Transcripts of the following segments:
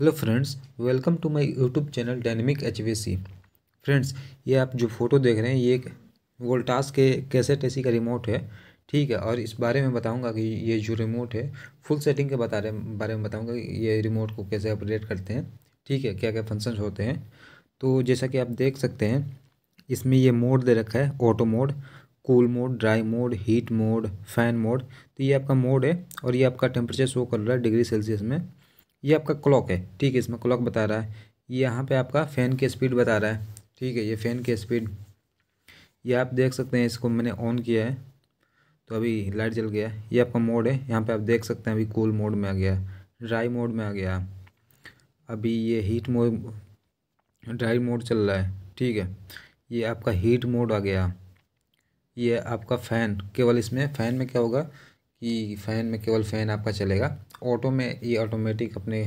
hello friends welcome to my YouTube channel dynamic H friends ये आप जो photo देख रहे हैं ये एक वोल्टास के कैसेट एसी का रिमोट है ठीक है और इस बारे में बताऊंगा कि ये जो रिमोट है फुल सेटिंग के बता रहे बारे में बताऊंगा कि ये रिमोट को कैसे ऑपरेट करते हैं ठीक है क्या क्या फंक्शन होते हैं तो जैसा कि आप देख सकते हैं इसमें ये मोड दे रखा है auto mode cool mode dry mode heat mode fan mode तो ये आपका मोड है और ये आपका टेम्परेचर शो कर रहा है डिग्री सेल्सियस में ये आपका क्लॉक है ठीक है इसमें क्लॉक बता रहा है ये यहाँ पे आपका फ़ैन की स्पीड बता रहा है ठीक है ये फ़ैन की स्पीड ये आप देख सकते हैं इसको मैंने ऑन किया है तो अभी लाइट जल गया ये आपका मोड है यहाँ पे आप देख सकते हैं अभी कूल मोड में आ गया ड्राई मोड में आ गया अभी ये हीट मोड ड्राई मोड चल रहा है ठीक है ये आपका हीट मोड आ गया ये आपका फ़ैन केवल इसमें फ़ैन में क्या होगा कि फ़ैन में केवल फ़ैन आपका चलेगा ऑटो में ये ऑटोमेटिक अपने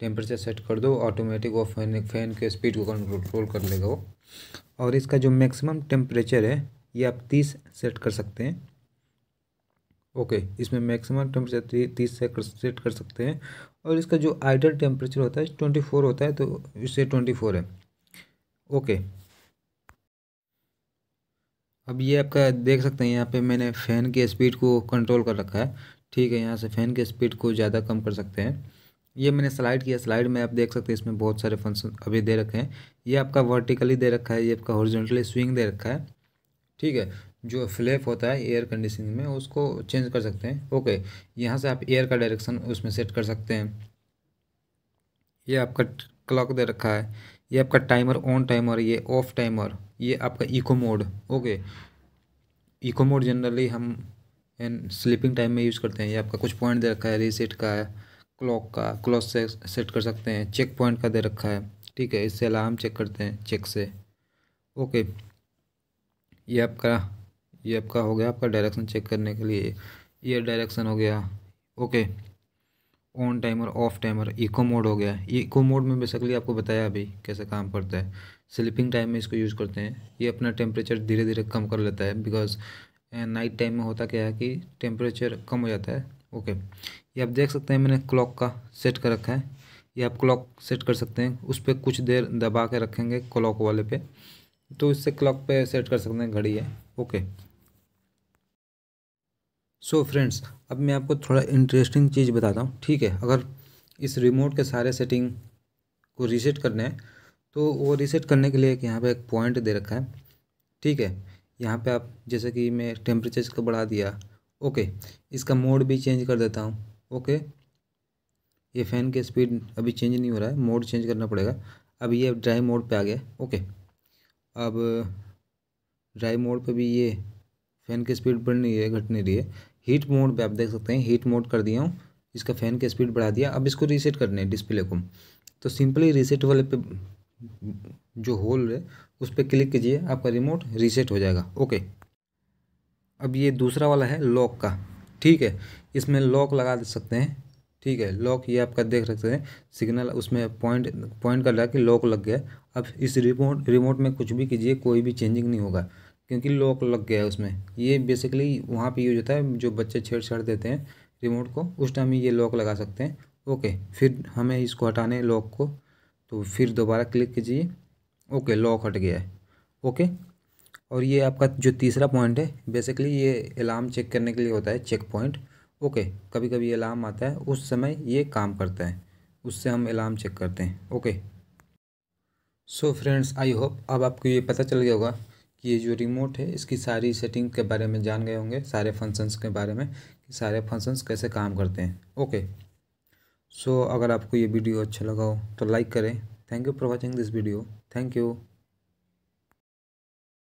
टेम्परेचर सेट कर दो ऑटोमेटिक वो फैन फ़ैन के स्पीड को कंट्रोल कर लेगा वो और इसका जो मैक्सिमम टेम्परेचर है ये आप तीस सेट कर सकते हैं ओके इसमें मैक्सिमम टेम्परेचर तीस से सेट कर सकते हैं और इसका जो आइडल टेम्परेचर होता है ट्वेंटी फोर होता है तो इससे ट्वेंटी फोर है ओके अब ये आपका देख सकते हैं यहाँ पे मैंने फ़ैन की स्पीड को कंट्रोल कर रखा है ठीक है यहाँ से फ़ैन की स्पीड को ज़्यादा कम कर सकते हैं ये मैंने स्लाइड किया स्लाइड में आप देख सकते हैं इसमें बहुत सारे फंक्शन अभी दे रखे हैं ये आपका वर्टिकली दे रखा है ये आपका हॉरिजॉन्टली स्विंग दे रखा है ठीक है जो फ्लैप होता है एयर कंडीशनिंग में उसको चेंज कर सकते हैं ओके यहाँ से आप एयर का डायरेक्शन उसमें सेट कर सकते हैं ये आपका क्लॉक दे रखा है ये आपका टाइमर ऑन टाइमर ये ऑफ टाइमर ये आपका eco mode okay eco mode generally हम इन स्लीपिंग टाइम में यूज़ करते हैं ये आपका कुछ पॉइंट दे रखा है रीसेट का है क्लॉक का क्लॉक से सेट कर सकते हैं चेक पॉइंट का दे रखा है ठीक है इससे अलार्म चेक करते हैं चेक से ओके ये आपका ये आपका हो गया आपका डायरेक्शन चेक करने के लिए ये डायरेक्शन हो गया okay on timer off timer eco mode हो गया इको मोड में बेसिकली आपको बताया अभी कैसे काम करता है स्लीपिंग टाइम में इसको यूज़ करते हैं ये अपना टेम्परेचर धीरे धीरे कम कर लेता है बिकॉज नाइट टाइम में होता क्या है कि टेम्परेचर कम हो जाता है ओके ये आप देख सकते हैं मैंने क्लॉक का सेट कर रखा है ये आप क्लॉक सेट कर सकते हैं उस पर कुछ देर दबा के रखेंगे क्लॉक वाले पे तो इससे क्लॉक पे सेट कर सकते हैं घड़ी है ओके सो फ्रेंड्स अब मैं आपको थोड़ा इंटरेस्टिंग चीज़ बताता हूँ ठीक है अगर इस रिमोट के सारे सेटिंग को रीसेट करने हैं तो वो रीसेट करने के लिए एक यहाँ पे एक पॉइंट दे रखा है ठीक है यहाँ पे आप जैसे कि मैं टेम्परेचर को बढ़ा दिया ओके इसका मोड भी चेंज कर देता हूँ ओके ये फ़ैन की स्पीड अभी चेंज नहीं हो रहा है मोड चेंज करना पड़ेगा अब ये ड्राई मोड पे आ गया ओके अब ड्राई मोड पे भी ये फैन की स्पीड बढ़ नहीं रही है घट नहीं रही है हीट मोड पे आप देख सकते हैं हीट मोड कर दिया हूँ इसका फ़ैन की स्पीड बढ़ा दिया अब इसको रीसेट करना है डिस्प्ले को तो सिंपली रीसेट वाले पे जो होल है उस पर क्लिक कीजिए आपका रिमोट रीसेट हो जाएगा ओके अब ये दूसरा वाला है लॉक का ठीक है इसमें लॉक लगा दे सकते हैं ठीक है लॉक ये आपका देख सकते हैं सिग्नल उसमें पॉइंट पॉइंट कर रहा है कि लॉक लग गया अब इस रिमोट रिमोट में कुछ भी कीजिए कोई भी चेंजिंग नहीं होगा क्योंकि लॉक लग गया है उसमें ये बेसिकली वहाँ पे यूज होता है जो बच्चे छेड़छाड़ देते हैं रिमोट को उस टाइम ये लॉक लगा सकते हैं ओके फिर हमें इसको हटाने लॉक को तो फिर दोबारा क्लिक कीजिए ओके लॉक हट गया है ओके और ये आपका जो तीसरा पॉइंट है बेसिकली ये अलार्म चेक करने के लिए होता है चेक पॉइंट ओके कभी कभी अलार्म आता है उस समय ये काम करता है उससे हम अलार्म चेक करते हैं okay so friends I hope अब आपको ये पता चल गया होगा ये जो रिमोट है इसकी सारी सेटिंग के बारे में जान गए होंगे सारे फंक्शंस के बारे में कि सारे फंक्शंस कैसे काम करते हैं ओके सो so, अगर आपको ये वीडियो अच्छा लगा हो तो लाइक करें thank you for watching this video thank you